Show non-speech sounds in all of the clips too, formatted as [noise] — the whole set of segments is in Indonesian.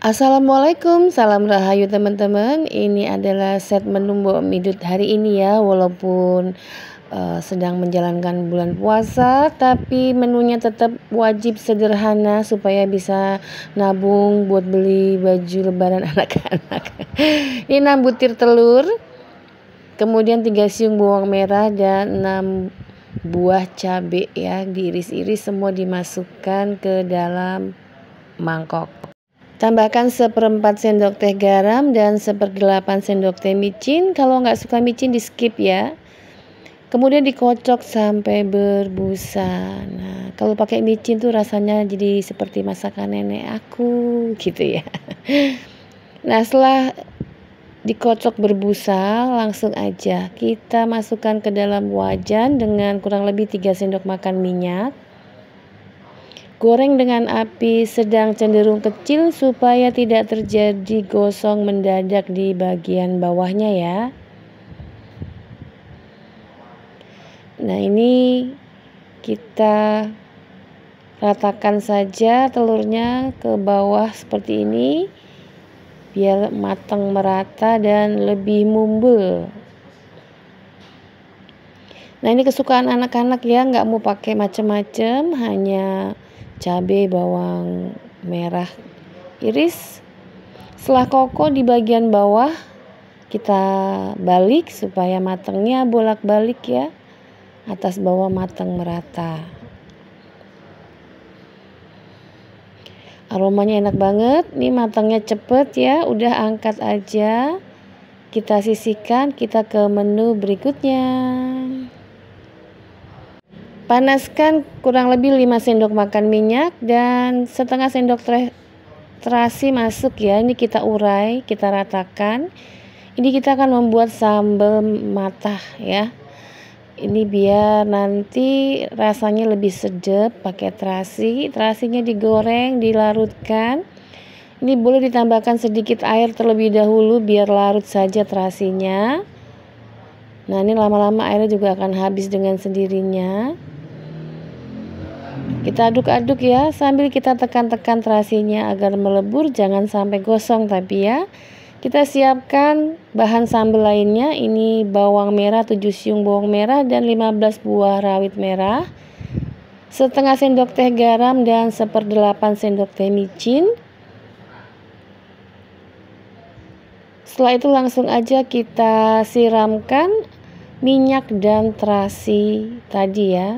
Assalamualaikum, salam rahayu teman-teman. Ini adalah set menu Mbok Midut hari ini ya, walaupun uh, sedang menjalankan bulan puasa, tapi menunya tetap wajib sederhana supaya bisa nabung buat beli baju lebaran [laughs] anak-anak. Ini 6 butir telur, kemudian 3 siung bawang merah dan 6 buah cabai ya, diiris-iris semua dimasukkan ke dalam mangkok. Tambahkan seperempat sendok teh garam dan seperdelapan sendok teh micin. Kalau nggak suka micin di skip ya. Kemudian dikocok sampai berbusa. Nah, kalau pakai micin tuh rasanya jadi seperti masakan nenek aku [laughs] gitu ya. Nah, setelah dikocok berbusa, langsung aja kita masukkan ke dalam wajan dengan kurang lebih 3 sendok makan minyak. Goreng dengan api sedang cenderung kecil supaya tidak terjadi gosong mendadak di bagian bawahnya ya. Nah, ini kita ratakan saja telurnya ke bawah seperti ini biar matang merata dan lebih mumbul. Nah, ini kesukaan anak-anak ya, nggak mau pakai macam-macam, hanya cabai, bawang merah iris. Setelah koko di bagian bawah kita balik supaya matangnya bolak-balik ya. Atas bawah matang merata. Aromanya enak banget, ini matangnya cepet ya, udah angkat aja. Kita sisihkan, kita ke menu berikutnya. Panaskan kurang lebih 5 sendok makan minyak dan setengah sendok terasi masuk ya. Ini kita urai, kita ratakan. Ini kita akan membuat sambal matah ya. Ini biar nanti rasanya lebih sedap pakai terasi. Terasinya digoreng, dilarutkan. Ini boleh ditambahkan sedikit air terlebih dahulu biar larut saja terasinya. Nah, ini lama-lama airnya juga akan habis dengan sendirinya. Kita aduk-aduk ya sambil kita tekan-tekan terasinya agar melebur jangan sampai gosong tapi ya. Kita siapkan bahan sambal lainnya ini bawang merah 7 siung bawang merah dan 15 buah rawit merah. Setengah sendok teh garam dan seperdelapan sendok teh micin. Setelah itu langsung aja kita siramkan minyak dan terasi tadi ya.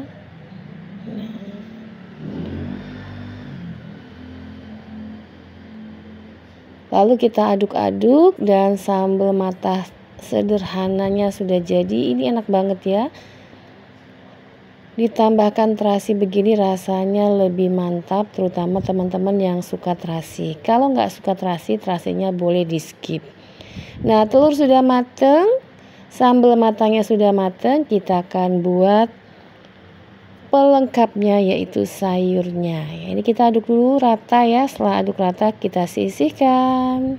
Lalu kita aduk-aduk dan sambal mata sederhananya sudah jadi. Ini enak banget ya. Ditambahkan terasi begini rasanya lebih mantap terutama teman-teman yang suka terasi. Kalau nggak suka terasi, terasinya boleh di skip. Nah telur sudah mateng, sambal matangnya sudah mateng, kita akan buat pelengkapnya yaitu sayurnya. Ya, ini kita aduk dulu rata ya. Setelah aduk rata kita sisihkan.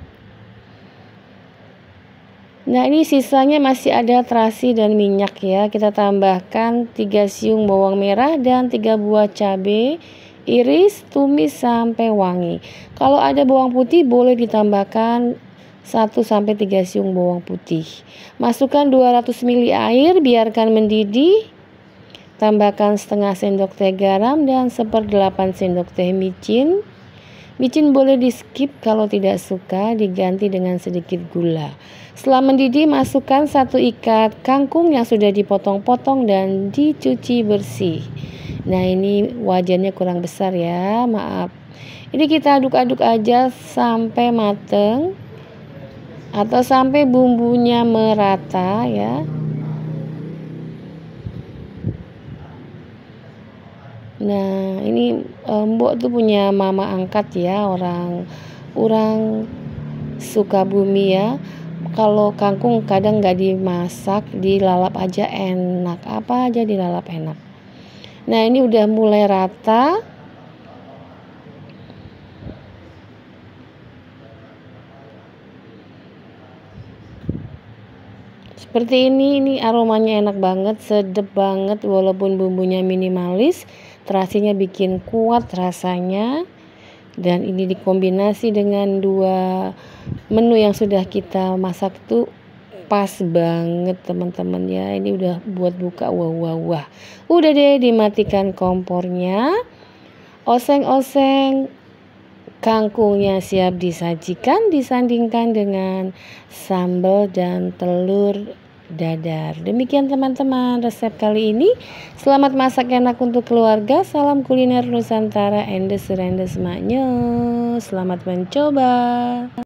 Nah, ini sisanya masih ada terasi dan minyak ya. Kita tambahkan 3 siung bawang merah dan 3 buah cabai iris, tumis sampai wangi. Kalau ada bawang putih boleh ditambahkan 1 sampai 3 siung bawang putih. Masukkan 200 ml air, biarkan mendidih Tambahkan setengah sendok teh garam dan seperdelapan sendok teh micin. Micin boleh di skip kalau tidak suka, diganti dengan sedikit gula. Setelah mendidih, masukkan satu ikat kangkung yang sudah dipotong-potong dan dicuci bersih. Nah ini wajannya kurang besar ya, maaf. Ini kita aduk-aduk aja sampai mateng atau sampai bumbunya merata ya. Nah, ini eh, Mbok tuh punya mama angkat ya, orang orang suka bumi ya. Kalau kangkung kadang nggak dimasak, dilalap aja enak. Apa aja dilalap enak. Nah, ini udah mulai rata. Seperti ini, ini aromanya enak banget, sedep banget walaupun bumbunya minimalis terasinya bikin kuat rasanya dan ini dikombinasi dengan dua menu yang sudah kita masak itu pas banget teman-teman ya ini udah buat buka wah wah wah udah deh dimatikan kompornya oseng-oseng kangkungnya siap disajikan disandingkan dengan sambal dan telur dadar. Demikian teman-teman resep kali ini. Selamat masak enak untuk keluarga. Salam kuliner Nusantara endes rendes maknyo. Selamat mencoba.